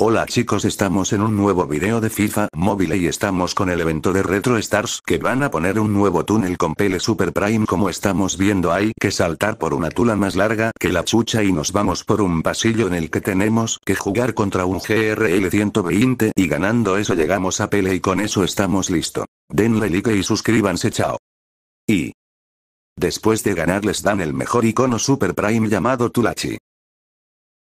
Hola chicos estamos en un nuevo video de FIFA móvil y estamos con el evento de Retro Stars que van a poner un nuevo túnel con Pele Super Prime como estamos viendo hay que saltar por una tula más larga que la chucha y nos vamos por un pasillo en el que tenemos que jugar contra un GRL 120 y ganando eso llegamos a Pele y con eso estamos listo. Denle like y suscríbanse chao. Y... Después de ganar les dan el mejor icono Super Prime llamado Tulachi.